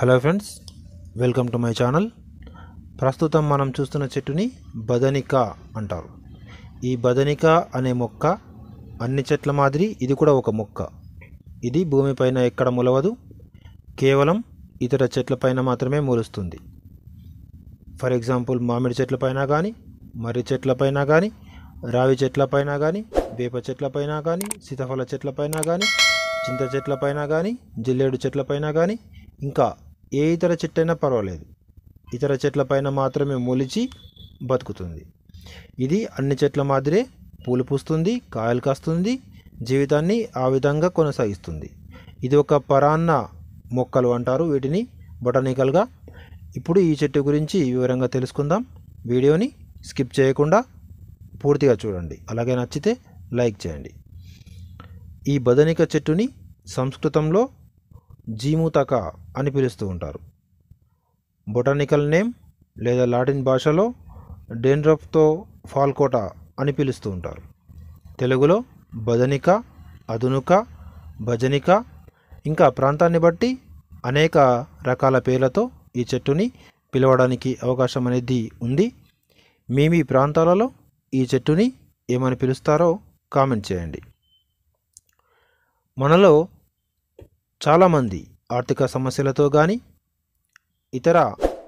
hello friends welcome to my channel ప్రస్తుతం మనం చూస్తున్న చెట్టుని బదనిక అంటారు ఈ బదనిక అనే మొక్క అన్ని చెట్ల మాదిరి ఇది కూడా ఒక మొక్క ఇది భూమిపైన ఎక్కడ మొలవదు కేవలం ఇతర చెట్లపైన మాత్రమే మొలుస్తుంది ఫర్ ఎగ్జాంపుల్ మామిడి చెట్లపైన కానీ మర్రి చెట్లపైన కానీ రావి చెట్లపైన కానీ వేప చెట్లపైన కానీ సీతాఫల చెట్లపైన కానీ చింత చెట్లపైన కానీ జిల్లేడు చెట్లపైన కానీ ఇంకా ఏ ఇతర చెట్టైనా పర్వాలేదు ఇతర చెట్ల పైన మాత్రమే మొలిచి బతుకుతుంది ఇది అన్ని చెట్ల మాదిరే పూలు పూస్తుంది కాయలు కాస్తుంది జీవితాన్ని ఆ విధంగా కొనసాగిస్తుంది ఇది ఒక పరాన్న మొక్కలు అంటారు వీటిని బొటానికల్గా ఇప్పుడు ఈ చెట్టు గురించి వివరంగా తెలుసుకుందాం వీడియోని స్కిప్ చేయకుండా పూర్తిగా చూడండి అలాగే నచ్చితే లైక్ చేయండి ఈ బదనిక చెట్టుని సంస్కృతంలో జీముతక అని పిలుస్తూ ఉంటారు బొటానికల్ నేమ్ లేదా లాటిన్ భాషలో డెండ్రప్తో ఫాల్కోట అని పిలుస్తూ ఉంటారు తెలుగులో బదనిక అదునుక భజనిక ఇంకా ప్రాంతాన్ని బట్టి అనేక రకాల పేర్లతో ఈ చెట్టుని పిలవడానికి అవకాశం అనేది ఉంది మీ మీ ప్రాంతాలలో ఈ చెట్టుని ఏమని పిలుస్తారో కామెంట్ చేయండి మనలో చాలామంది ఆర్థిక సమస్యలతో కానీ ఇతర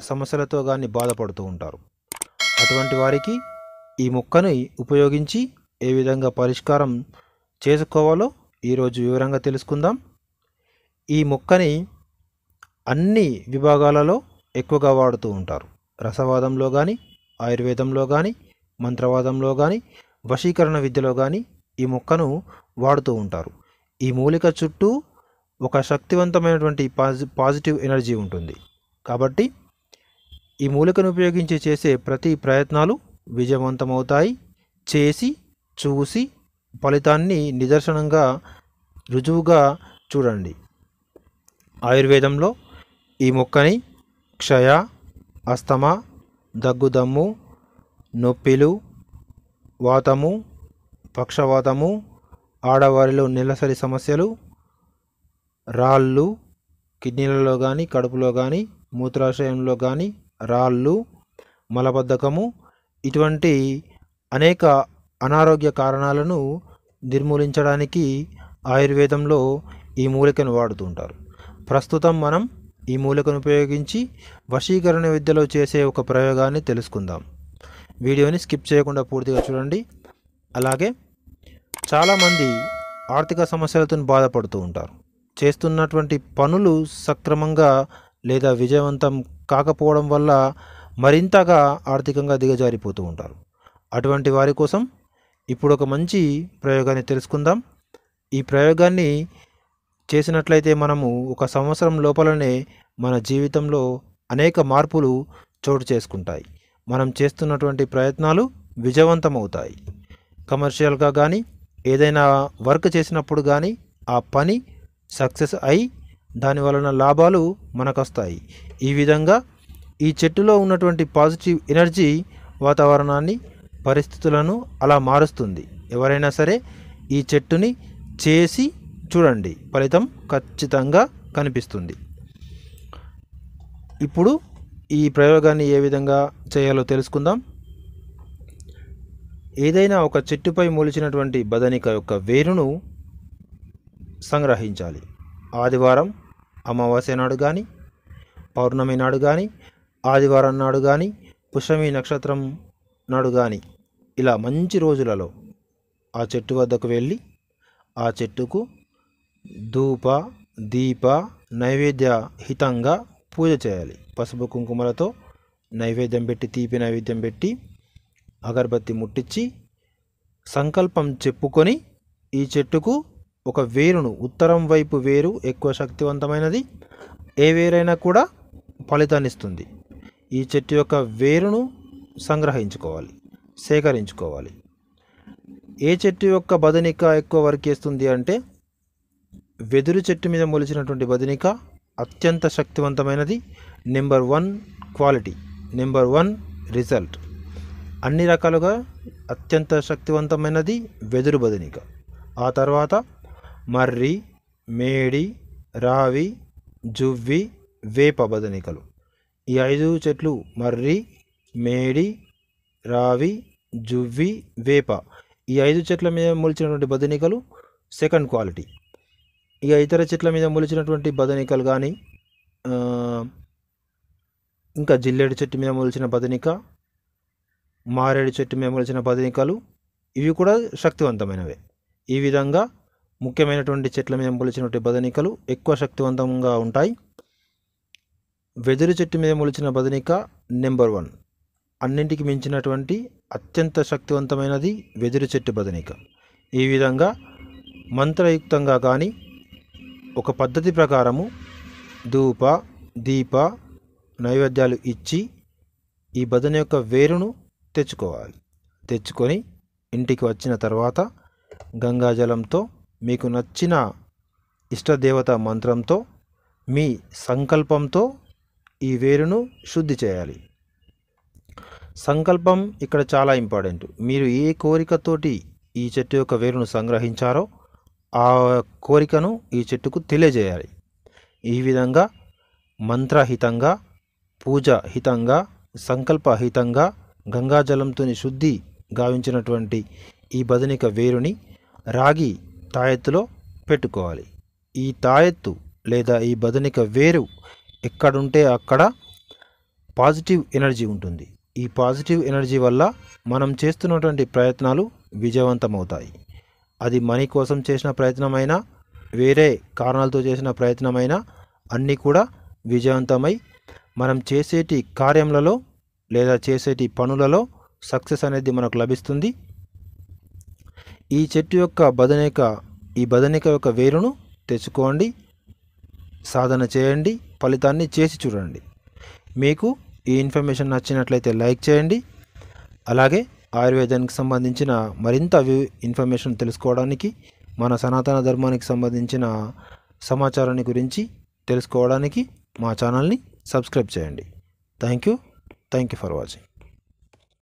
సమస్యలతో కానీ బాధపడుతూ ఉంటారు అటువంటి వారికి ఈ మొక్కని ఉపయోగించి ఏ విధంగా పరిష్కారం చేసుకోవాలో ఈరోజు వివరంగా తెలుసుకుందాం ఈ మొక్కని అన్ని విభాగాలలో ఎక్కువగా వాడుతూ ఉంటారు రసవాదంలో కానీ ఆయుర్వేదంలో కానీ మంత్రవాదంలో కానీ వశీకరణ విద్యలో కానీ ఈ మొక్కను వాడుతూ ఉంటారు ఈ మూలిక చుట్టూ ఒక శక్తివంతమైనటువంటి పాజి పాజిటివ్ ఎనర్జీ ఉంటుంది కాబట్టి ఈ మూలికను ఉపయోగించి చేసే ప్రతి ప్రయత్నాలు విజయవంతమవుతాయి చేసి చూసి ఫలితాన్ని నిదర్శనంగా రుజువుగా చూడండి ఆయుర్వేదంలో ఈ మొక్కని క్షయ అస్తమా దగ్గుదమ్ము నొప్పిలు వాతము పక్షవాతము ఆడవారిలో నెలసరి సమస్యలు రాళ్ళు కిడ్నీలలో కానీ కడుపులో కానీ మూత్రాశయంలో కానీ రాళ్ళు మలబద్ధకము ఇటువంటి అనేక అనారోగ్య కారణాలను నిర్మూలించడానికి ఆయుర్వేదంలో ఈ మూలికను వాడుతుంటారు ప్రస్తుతం మనం ఈ మూలికను ఉపయోగించి వశీకరణ విద్యలో చేసే ఒక ప్రయోగాన్ని తెలుసుకుందాం వీడియోని స్కిప్ చేయకుండా పూర్తిగా చూడండి అలాగే చాలామంది ఆర్థిక సమస్యలతో బాధపడుతూ ఉంటారు చేస్తున్నటువంటి పనులు సక్రమంగా లేదా విజయవంతం కాకపోవడం వల్ల మరింతగా ఆర్థికంగా దిగజారిపోతూ ఉంటారు అటువంటి వారి కోసం ఇప్పుడు ఒక మంచి ప్రయోగాన్ని తెలుసుకుందాం ఈ ప్రయోగాన్ని చేసినట్లయితే మనము ఒక సంవత్సరం లోపలనే మన జీవితంలో అనేక మార్పులు చోటు చేసుకుంటాయి మనం చేస్తున్నటువంటి ప్రయత్నాలు విజయవంతమవుతాయి కమర్షియల్గా కానీ ఏదైనా వర్క్ చేసినప్పుడు కానీ ఆ పని సక్సెస్ అయి దాని వలన లాభాలు మనకు వస్తాయి ఈ విధంగా ఈ చెట్టులో ఉన్నటువంటి పాజిటివ్ ఎనర్జీ వాతావరణాన్ని పరిస్థితులను అలా మారుస్తుంది ఎవరైనా సరే ఈ చెట్టుని చేసి చూడండి ఫలితం ఖచ్చితంగా కనిపిస్తుంది ఇప్పుడు ఈ ప్రయోగాన్ని ఏ విధంగా చేయాలో తెలుసుకుందాం ఏదైనా ఒక చెట్టుపై మూలిచినటువంటి బదనిక యొక్క వేరును సంగ్రహించాలి ఆదివారం అమావాస్య నాడు కానీ పౌర్ణమి నాడు కానీ ఆదివారం నాడు కానీ పుషమి నక్షత్రం నాడు కానీ ఇలా మంచి రోజులలో ఆ చెట్టు వద్దకు వెళ్ళి ఆ చెట్టుకు ధూప దీప నైవేద్య హితంగా పూజ చేయాలి పసుపు కుంకుమలతో నైవేద్యం పెట్టి తీపి నైవేద్యం పెట్టి అగరబత్తి ముట్టించి సంకల్పం చెప్పుకొని ఈ చెట్టుకు ఒక వేరును ఉత్తరం వైపు వేరు ఎక్కువ శక్తివంతమైనది ఏ వేరైనా కూడా ఫలితాన్నిస్తుంది ఈ చెట్టు యొక్క వేరును సంగ్రహించుకోవాలి సేకరించుకోవాలి ఏ చెట్టు యొక్క బదనిక ఎక్కువ వరకేస్తుంది అంటే వెదురు చెట్టు మీద మొలిచినటువంటి బదనిక అత్యంత శక్తివంతమైనది number one quality number one result అన్ని రకాలుగా అత్యంత శక్తివంతమైనది వెదురు బదనిక ఆ తర్వాత మర్రి మేడి రావి జువ్వి వేప బదనికలు ఈ ఐదు చెట్లు మర్రి మేడి రావి జువ్వి వేప ఈ ఐదు చెట్ల మీద మొలిచినటువంటి బదనికలు సెకండ్ క్వాలిటీ ఇక ఇతర చెట్ల మీద మొలిచినటువంటి బదనికలు కానీ ఇంకా జిల్లేడు చెట్టు మీద మొలిచిన బదనిక మారేడు చెట్టు మీద మొలిచిన బదనికలు ఇవి కూడా శక్తివంతమైనవే ఈ విధంగా ముఖ్యమైనటువంటి చెట్ల మీద మొలిచినటువంటి బదనికలు ఎక్కువ శక్తివంతంగా ఉంటాయి వెదురు చెట్టు మీద మొలిచిన బదనిక నెంబర్ వన్ అన్నింటికి మించినటువంటి అత్యంత శక్తివంతమైనది వెదురు చెట్టు బదనిక ఈ విధంగా మంత్రయుక్తంగా కానీ ఒక పద్ధతి ప్రకారము ధూప దీప నైవేద్యాలు ఇచ్చి ఈ బదన యొక్క వేరును తెచ్చుకోవాలి తెచ్చుకొని ఇంటికి వచ్చిన తర్వాత గంగాజలంతో మీకు నచ్చిన ఇష్టదేవత మంత్రంతో మీ సంకల్పంతో ఈ వేరును శుద్ధి చేయాలి సంకల్పం ఇక్కడ చాలా ఇంపార్టెంట్ మీరు ఏ కోరికతోటి ఈ చెట్టు యొక్క వేరును సంగ్రహించారో ఆ కోరికను ఈ చెట్టుకు తెలియజేయాలి ఈ విధంగా మంత్రహితంగా పూజ హితంగా సంకల్పహితంగా గంగాజలంతోని శుద్ధి గావించినటువంటి ఈ బదనిక వేరుని రాగి తాయెత్తులో పెట్టుకోవాలి ఈ తాయెత్తు లేదా ఈ బదనిక వేరు ఎక్కడుంటే అక్కడ పాజిటివ్ ఎనర్జీ ఉంటుంది ఈ పాజిటివ్ ఎనర్జీ వల్ల మనం చేస్తున్నటువంటి ప్రయత్నాలు విజయవంతమవుతాయి అది మనీ కోసం చేసిన ప్రయత్నమైనా వేరే కారణాలతో చేసిన ప్రయత్నమైనా అన్నీ కూడా విజయవంతమై మనం చేసేటి కార్యములలో లేదా చేసేటి పనులలో సక్సెస్ అనేది మనకు లభిస్తుంది ఈ చెట్టు యొక్క బదనిక ఈ బదనిక యొక్క వేరును తెచ్చుకోండి సాధన చేయండి ఫలితాన్ని చేసి చూడండి మీకు ఈ ఇన్ఫర్మేషన్ నచ్చినట్లయితే లైక్ చేయండి అలాగే ఆయుర్వేదానికి సంబంధించిన మరింత ఇన్ఫర్మేషన్ తెలుసుకోవడానికి మన సనాతన ధర్మానికి సంబంధించిన సమాచారాన్ని గురించి తెలుసుకోవడానికి మా ఛానల్ని సబ్స్క్రైబ్ చేయండి thank you thank you for watching